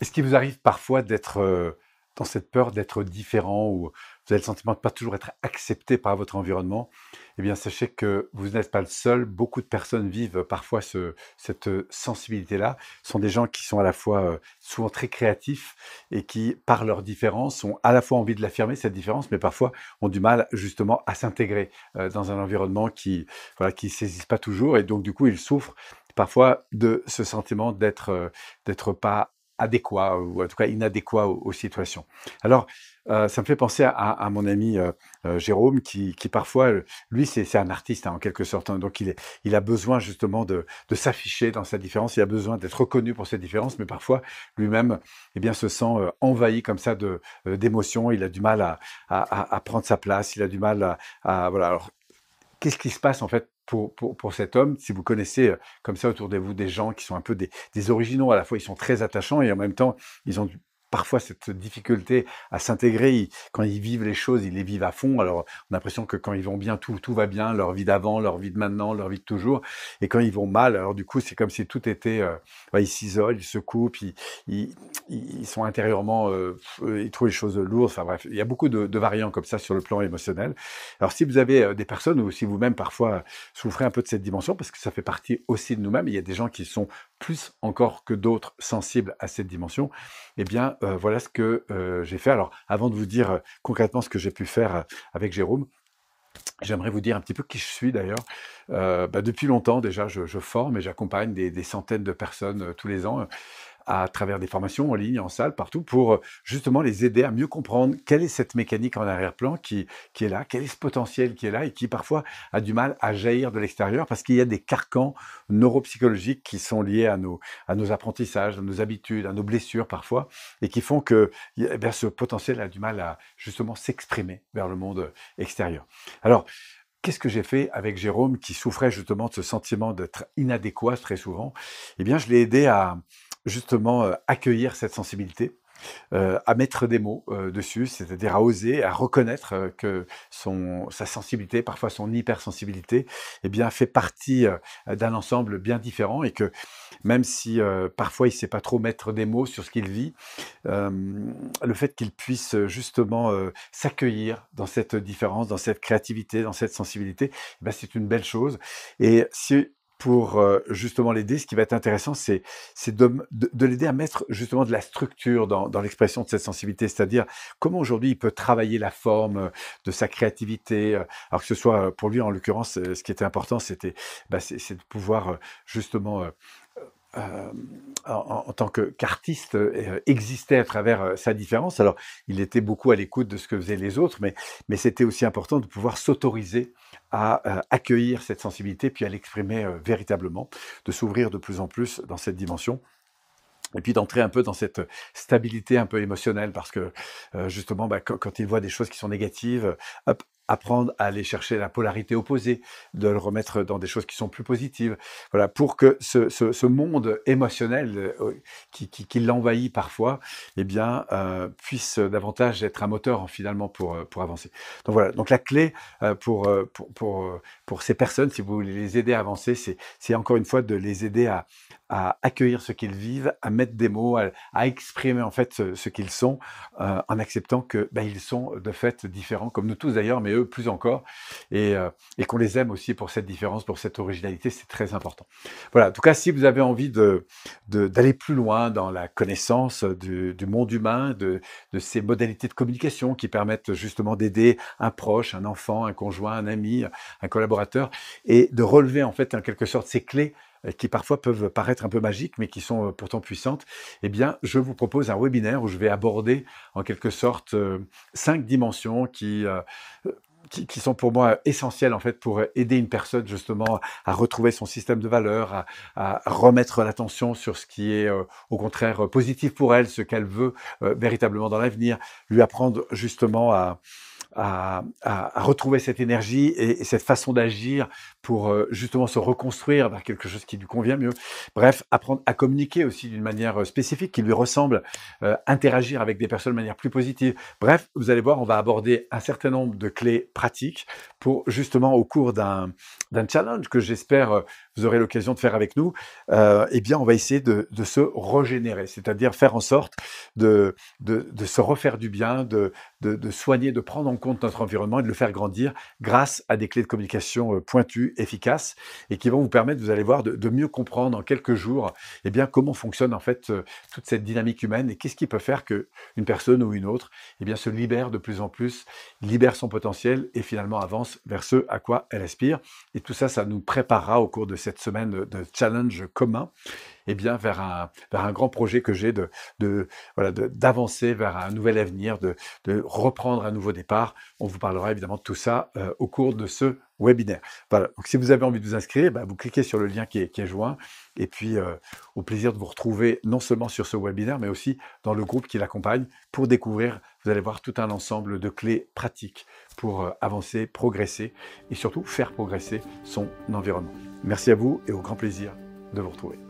Est-ce qu'il vous arrive parfois d'être euh, dans cette peur d'être différent ou vous avez le sentiment de ne pas toujours être accepté par votre environnement Eh bien, sachez que vous n'êtes pas le seul. Beaucoup de personnes vivent parfois cette euh, sensibilité-là. Ce sont des gens qui sont à la fois euh, souvent très créatifs et qui, par leur différence, ont à la fois envie de l'affirmer, cette différence, mais parfois ont du mal justement à s'intégrer dans un environnement qui ne voilà, qui saisissent pas toujours et donc du coup, ils souffrent parfois de ce sentiment d'être d'être pas adéquat ou en tout cas inadéquat aux, situations. Alors, euh, ça me fait penser à, mon ami euh, euh, Jérôme qui, parfois, lui, c'est un artiste hein, en quelque sorte. Hein, donc, il, est, il a besoin justement de, s'afficher dans sa différence. Il a besoin d'être reconnu pour ses différence, mais parfois, lui-même, eh bien, se sent envahi comme ça de d'émotions. Il a du mal à, prendre sa place. Il a du mal à, à voilà. Alors, qu'est-ce qui se passe en fait pour, pour, pour, cet homme. Si vous connaissez euh, comme ça autour de vous des gens qui sont un peu des, des, originaux, à la fois ils sont très attachants et en même temps ils ont du, parfois cette difficulté à s'intégrer. Quand ils vivent les choses, ils les vivent à fond. Alors, on a l'impression que quand ils vont bien, tout, tout va bien, leur vie d'avant, leur vie de maintenant, leur vie de toujours. Et quand ils vont mal, alors du coup, c'est comme si tout était... Euh, ils s'isolent, ils se coupent, ils, sont intérieurement... Euh, euh, ils trouvent les choses lourdes. Enfin bref, il y a beaucoup de, de, variants comme ça sur le plan émotionnel. Alors, si vous avez des personnes ou si vous-même, parfois, souffrez un peu de cette dimension, parce que ça fait partie aussi de nous-mêmes, il y a des gens qui sont plus encore que d'autres sensibles à cette dimension, eh bien, euh, voilà ce que euh, j'ai fait. Alors, avant de vous dire euh, concrètement ce que j'ai pu faire avec Jérôme, J'aimerais vous dire un petit peu qui je suis d'ailleurs. Bah, depuis longtemps déjà, je, forme et j'accompagne des, centaines de personnes tous les ans à travers des formations en ligne, en salle, partout, pour euh, justement les aider à mieux comprendre quelle est cette mécanique en arrière-plan qui, qui est là, quel est ce potentiel qui est là et qui parfois a du mal à jaillir de l'extérieur parce qu'il y a des carcans neuropsychologiques qui sont liés à nos, à nos apprentissages, à nos habitudes, à nos blessures parfois, et qui font que eh ce potentiel a du mal à justement s'exprimer vers le monde euh, extérieur. Alors, qu'est-ce que j'ai fait avec Jérôme qui souffrait justement de ce sentiment d'être inadéquat très souvent Eh bien, je l'ai aidé à, justement euh, accueillir cette sensibilité, euh, à mettre des mots euh, dessus, c'est-à-dire à oser, à reconnaître que son, sa sensibilité, parfois son hypersensibilité, eh bien, fait partie d'un ensemble bien différent et que même si parfois il ne sait pas trop mettre des mots sur ce qu'il vit, le fait qu'il puisse justement s'accueillir dans cette différence, dans cette créativité, dans cette sensibilité, eh c'est une belle chose. Et si pour euh, justement l'aider, ce qui va être intéressant, c'est de, de, de l'aider à mettre justement de la structure dans, dans l'expression de cette sensibilité, c'est-à-dire comment aujourd'hui il peut travailler la forme euh, de sa créativité, euh, alors que ce soit pour lui en l'occurrence, ce qui était important, c'était bah, de pouvoir justement euh, en, tant qu'artiste euh, existait à travers euh, sa différence. Alors, il était beaucoup à l'écoute de ce que faisaient les autres, mais, c'était aussi important de pouvoir s'autoriser à accueillir cette sensibilité, puis à l'exprimer véritablement, de s'ouvrir de plus en plus dans cette dimension et puis d'entrer un peu dans cette stabilité un peu émotionnelle parce que justement bah, quand, quand, il voit des choses qui sont négatives hop apprendre à aller chercher la polarité opposée, de le remettre dans des choses qui sont plus positives. Voilà, pour que ce, monde émotionnel euh, qui, l'envahit parfois, eh bien, euh, puisse davantage être un moteur hein, finalement pour, euh, pour avancer. Donc voilà, donc la clé pour, pour, pour, pour ces personnes, si vous voulez les aider à avancer, c'est encore une fois de les aider à, à accueillir ce qu'ils vivent, à mettre des mots, à, exprimer en fait ce, qu'ils sont, euh, en acceptant que bah, ils sont de fait différents, comme nous tous d'ailleurs, mais eux plus encore, euh, et, qu'on les aime aussi pour cette différence, pour cette originalité, c'est très important. Voilà, en tout cas, si vous avez envie d'aller plus loin dans la connaissance du, monde humain, de, de ces modalités de communication qui permettent justement d'aider un proche, un enfant, un conjoint, un ami, un collaborateur, et de relever en fait en quelque sorte ces clés euh, qui parfois peuvent paraître un peu magiques, mais qui sont euh, pourtant puissantes, eh bien, je vous propose un webinaire où je vais aborder en quelque sorte euh, cinq dimensions qui sont pour moi essentielles, en fait pour aider une personne justement à retrouver son système de valeurs, à, remettre l'attention sur ce qui est au contraire positif pour elle, ce qu'elle veut véritablement dans l'avenir, lui apprendre justement à, à, retrouver cette énergie et, cette façon d'agir pour euh, justement se reconstruire vers quelque chose qui lui convient mieux. Bref, apprendre à communiquer aussi d'une manière euh, spécifique qui lui ressemble, euh, interagir avec des personnes de manière plus positive. Bref, vous allez voir, on va aborder un certain nombre de clés pratiques pour justement au cours d'un challenge que j'espère vous aurez l'occasion de faire avec nous, euh, eh bien, on va essayer de, se régénérer, c'est-à-dire faire en sorte de, de, de, se refaire du bien, de, soigner, de prendre en compte notre environnement et de le faire grandir grâce à des clés de communication euh, pointues, efficaces, et qui vont vous permettre, vous allez voir, de, mieux comprendre en quelques jours eh bien, comment fonctionne en fait euh, toute cette dynamique humaine et qu'est-ce qui peut faire qu'une personne ou une autre eh bien, se libère de plus en plus, libère son potentiel et finalement avance vers ce à quoi elle aspire. Et tout ça, ça nous préparera au cours de ces cette semaine de challenge commun, eh bien, vers un, vers un grand projet que j'ai de, de, voilà, d'avancer vers un nouvel avenir, de, reprendre un nouveau départ. On vous parlera évidemment de tout ça euh, au cours de ce webinaire. Voilà. Donc, si vous avez envie de vous inscrire, bah, vous cliquez sur le lien qui est, qui est joint. Et puis, euh, au plaisir de vous retrouver non seulement sur ce webinaire, mais aussi dans le groupe qui l'accompagne pour découvrir, vous allez voir, tout un ensemble de clés pratiques pour euh, avancer, progresser et surtout faire progresser son environnement. Merci à vous et au grand plaisir de vous retrouver.